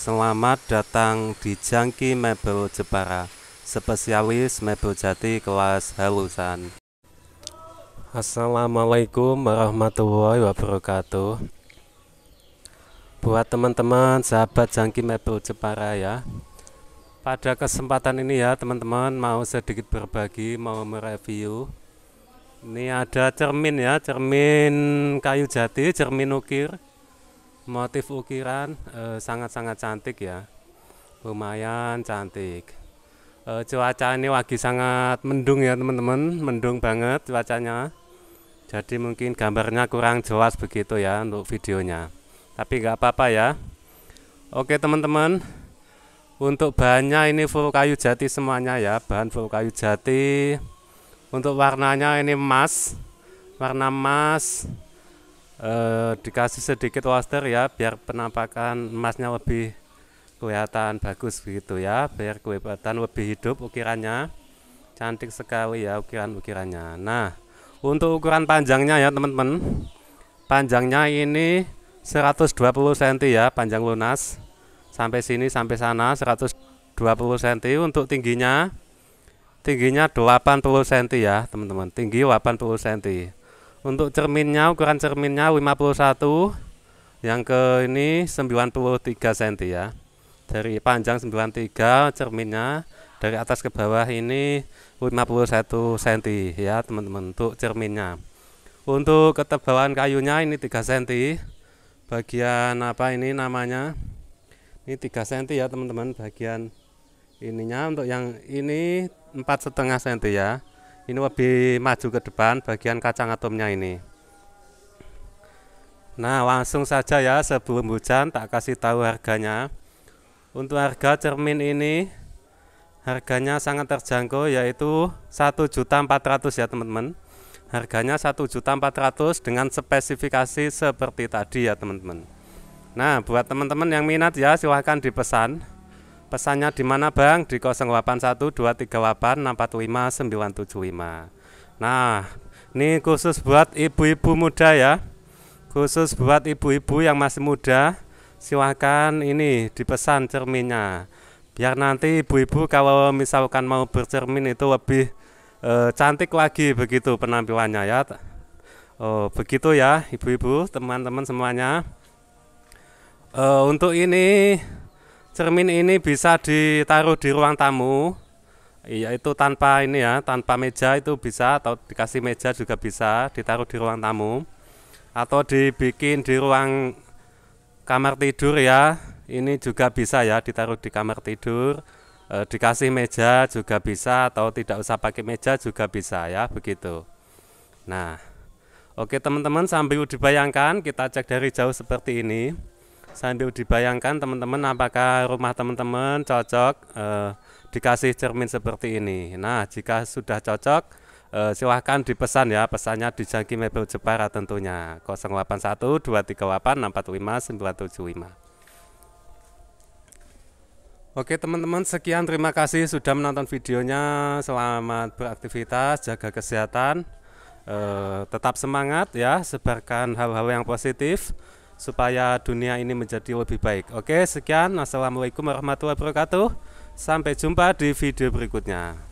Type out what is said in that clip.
Selamat datang di Jangki Mebel Jepara, spesialis mebel jati kelas halusan. Assalamualaikum warahmatullahi wabarakatuh. Buat teman-teman sahabat Jangki Mebel Jepara ya. Pada kesempatan ini ya teman-teman mau sedikit berbagi, mau mereview ini ada cermin ya, cermin kayu jati, cermin ukir motif ukiran eh, sangat-sangat e, cantik ya lumayan cantik e, cuaca ini lagi sangat mendung ya teman-teman mendung banget cuacanya jadi mungkin gambarnya kurang jelas begitu ya untuk videonya tapi nggak apa-apa ya oke teman-teman untuk bahannya ini full kayu jati semuanya ya bahan full kayu jati untuk warnanya ini emas warna emas eh, dikasih sedikit waster ya biar penampakan emasnya lebih kelihatan bagus begitu ya biar kelihatan lebih hidup ukirannya cantik sekali ya ukiran-ukirannya nah untuk ukuran panjangnya ya teman-teman panjangnya ini 120 cm ya panjang lunas sampai sini sampai sana 120 cm untuk tingginya tingginya 80 cm ya teman-teman tinggi 80 cm untuk cerminnya ukuran cerminnya 51 yang ke ini 93 cm ya. Dari panjang 93 cerminnya dari atas ke bawah ini 51 cm ya teman-teman untuk cerminnya. Untuk ketebalan kayunya ini 3 cm. Bagian apa ini namanya? Ini 3 cm ya teman-teman bagian ininya untuk yang ini empat setengah cm ya ini lebih maju ke depan bagian kacang atomnya ini nah langsung saja ya sebelum hujan tak kasih tahu harganya untuk harga cermin ini harganya sangat terjangkau yaitu 1.400 ya teman-teman harganya 1.400 dengan spesifikasi seperti tadi ya teman-teman nah buat teman-teman yang minat ya silahkan dipesan Pesannya di mana Bang? Di 081238645975. Nah, ini khusus buat ibu-ibu muda ya. Khusus buat ibu-ibu yang masih muda, Silahkan ini dipesan cerminnya. Biar nanti ibu-ibu kalau misalkan mau bercermin itu lebih e, cantik lagi begitu penampilannya ya. Oh, begitu ya ibu-ibu, teman-teman semuanya. E, untuk ini Cermin ini bisa ditaruh di ruang tamu. yaitu tanpa ini ya, tanpa meja itu bisa atau dikasih meja juga bisa ditaruh di ruang tamu atau dibikin di ruang kamar tidur ya. Ini juga bisa ya ditaruh di kamar tidur. E, dikasih meja juga bisa atau tidak usah pakai meja juga bisa ya, begitu. Nah, oke teman-teman sambil dibayangkan kita cek dari jauh seperti ini sambil dibayangkan teman-teman apakah rumah teman-teman cocok eh, dikasih cermin seperti ini. Nah, jika sudah cocok eh, silahkan dipesan ya, pesannya di Jangki Mebel Jepara tentunya 081 238 445 975. Oke teman-teman sekian terima kasih sudah menonton videonya Selamat beraktivitas, jaga kesehatan e, Tetap semangat ya, sebarkan hal-hal yang positif supaya dunia ini menjadi lebih baik. Oke, sekian. Assalamualaikum warahmatullahi wabarakatuh. Sampai jumpa di video berikutnya.